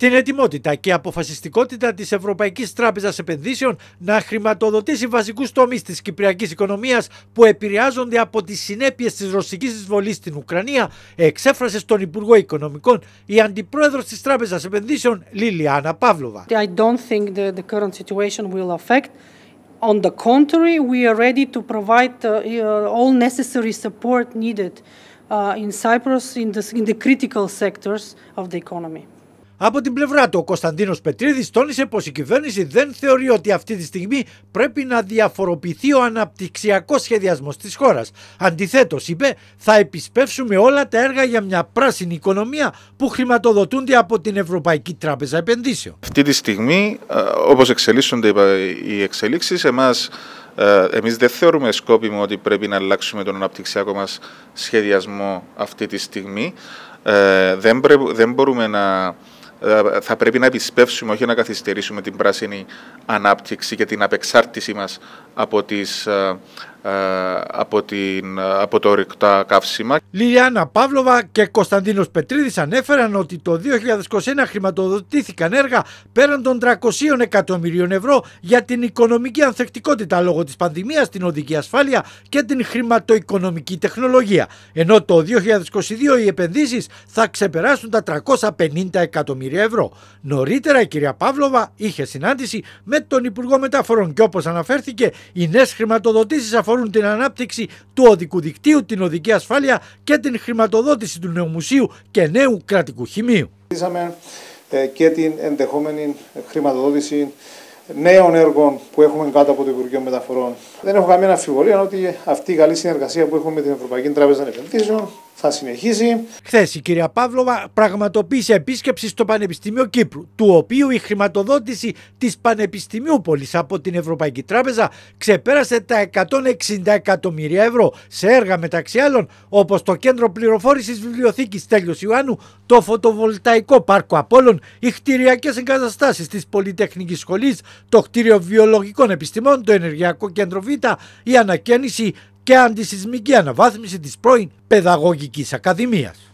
την ετοιμότητα και αποφασιστικότητα της Ευρωπαϊκής Τράπεζας Επενδύσεων να χρηματοδοτήσει βασικούς τομείς της κυπριακής οικονομίας που επηρεάζονται από τις συνέπειες της ρωσικής εισβολής στην Ουκρανία, εξέφρασε στον Υπουργό Οικονομικών η Αντιπρόεδρος της Τράπεζας Επενδύσεων, Λίλιανα Παύλοβα. I don't think the, the current situation will affect. On the contrary, we are ready to provide uh, uh all necessary support needed uh, in Cyprus in the, in the critical sectors of the economy. Από την πλευρά του, ο Κωνσταντίνος Πετρίδης τόνισε πως η κυβέρνηση δεν θεωρεί ότι αυτή τη στιγμή πρέπει να διαφοροποιηθεί ο αναπτυξιακός σχεδιασμός της χώρας. Αντιθέτως, είπε, θα επισπεύσουμε όλα τα έργα για μια πράσινη οικονομία που χρηματοδοτούνται από την Ευρωπαϊκή Τράπεζα Επενδύσεων. Αυτή τη στιγμή, ε, όπως εξελίσσονται οι εξελίξεις, εμάς. Ε, εμείς δεν θεωρούμε σκόπιμο ότι πρέπει να αλλάξουμε τον αναπτυξιακό μας σχεδιασμό αυτή τη στιγμή. Ε, δεν, δεν μπορούμε να ε, θα πρέπει να επισπεύσουμε, όχι να καθυστερήσουμε την πράσινη ανάπτυξη και την απεξάρτησή μας από τις ε, ε, από, την, ε, από το ρηκτά καύσιμα. Λιλιάνα Παύλοβα και Κωνσταντίνος Πετρίδης ανέφεραν ότι το 2021 χρηματοδοτήθηκαν έργα πέραν των 300 εκατομμυρίων ευρώ για την οικονομική ανθεκτικότητα λόγω της πανδημίας, την οδική ασφάλεια και την χρηματοοικονομική τεχνολογία. Ενώ το 2022 οι επενδύσεις θα ξεπεράσουν τα 350 εκατομμύρια ευρώ. Νωρίτερα η κυρία Παύλοβα είχε συνάντηση με τον Υπουργό Μεταφορών και όπως αναφέρθηκε οι νέες χρηματοδοτήσεις αφορούν αφορούν την ανάπτυξη του οδικού δικτύου, την οδική ασφάλεια και την χρηματοδότηση του νέου μουσείου και νέου κρατικού χημείου. Ε, και την ενδεχόμενη χρηματοδότηση νέων έργων που έχουμε κάτω από το Υπουργείο Μεταφορών. Δεν έχω καμία αμφιβολία ότι αυτή η καλή συνεργασία που έχουμε με την Ευρωπαϊκή Τράπεζα Επενδύσεων θα συνεχίσει. Χθες η κυρία Παύλοβα πραγματοποίησε επίσκεψη στο Πανεπιστήμιο Κύπρου, του οποίου η χρηματοδότηση της Πανεπιστημίου Πολης από την Ευρωπαϊκή Τράπεζα ξεπέρασε τα 160 εκατομμύρια ευρώ σε έργα μεταξύ άλλων όπως το Κέντρο Πληροφόρησης Βιβλιοθήκης Τέλειος Ιωάννου, το Φωτοβολταϊκό Πάρκο Απόλων, οι χτηριακέ εγκαταστάσεις της Πολυτεχνικής Σχολής, το Κτίριο Βιολογικών Επιστημών, το Ενεργειακό Κέντρο Β, η ανακαίνιση και αντισυσμική αναβάθμιση της πρώην Παιδαγωγικής Ακαδημίας.